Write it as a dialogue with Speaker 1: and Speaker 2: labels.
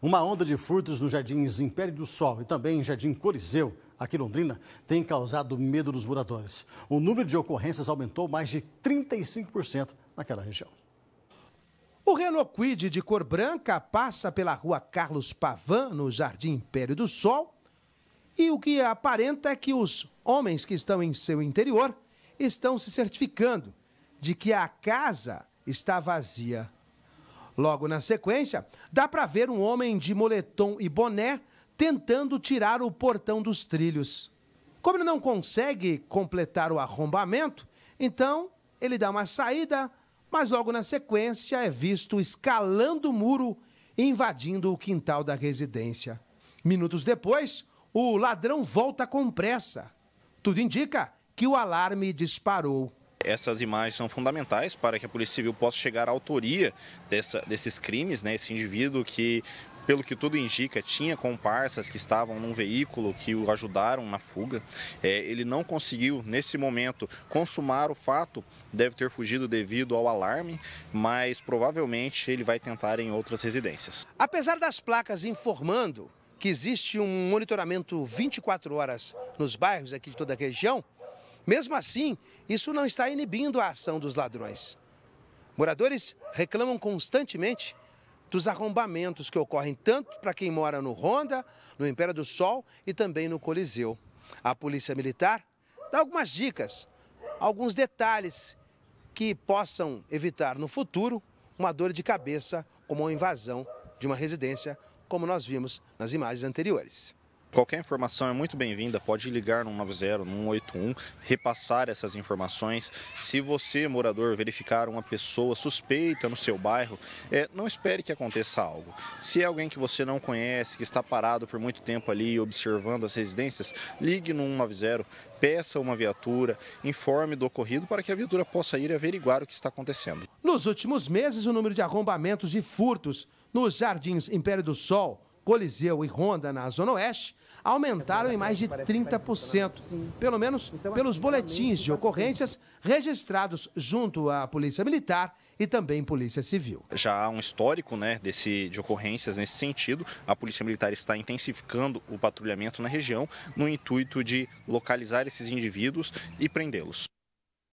Speaker 1: Uma onda de furtos nos jardins Império do Sol e também em Jardim Coliseu, aqui em Londrina, tem causado medo dos moradores. O número de ocorrências aumentou mais de 35% naquela região. O Reloquid de cor branca passa pela rua Carlos Pavan, no Jardim Império do Sol, e o que aparenta é que os homens que estão em seu interior estão se certificando de que a casa está vazia. Logo na sequência, dá para ver um homem de moletom e boné tentando tirar o portão dos trilhos. Como ele não consegue completar o arrombamento, então ele dá uma saída, mas logo na sequência é visto escalando o muro, invadindo o quintal da residência. Minutos depois, o ladrão volta com pressa. Tudo indica que o alarme disparou
Speaker 2: essas imagens são fundamentais para que a Polícia Civil possa chegar à autoria dessa, desses crimes, né? Esse indivíduo que pelo que tudo indica, tinha comparsas que estavam num veículo que o ajudaram na fuga. É, ele não conseguiu, nesse momento, consumar o fato, deve ter fugido devido ao alarme, mas provavelmente ele vai tentar em outras residências.
Speaker 1: Apesar das placas informando que existe um monitoramento 24 horas nos bairros aqui de toda a região, mesmo assim, isso não está inibindo a ação dos ladrões. Moradores reclamam constantemente dos arrombamentos que ocorrem tanto para quem mora no Ronda, no Império do Sol e também no Coliseu. A Polícia Militar dá algumas dicas, alguns detalhes que possam evitar no futuro uma dor de cabeça como a invasão de uma residência,
Speaker 2: como nós vimos nas imagens anteriores. Qualquer informação é muito bem-vinda, pode ligar no 90, no 181, repassar essas informações. Se você, morador, verificar uma pessoa suspeita no seu bairro, é, não espere que aconteça algo. Se é alguém que você não conhece, que está parado por muito tempo ali observando as residências, ligue no 190, peça uma viatura, informe do ocorrido para que a viatura possa ir averiguar o que está acontecendo.
Speaker 1: Nos últimos meses, o número de arrombamentos e furtos nos Jardins Império do Sol Coliseu e Ronda, na Zona Oeste, aumentaram em mais de 30%, pelo menos então, pelos boletins de ocorrências registrados junto à Polícia
Speaker 2: Militar e também Polícia Civil. Já há um histórico né, desse, de ocorrências nesse sentido. A Polícia Militar está intensificando o patrulhamento na região no intuito de localizar esses indivíduos e prendê-los.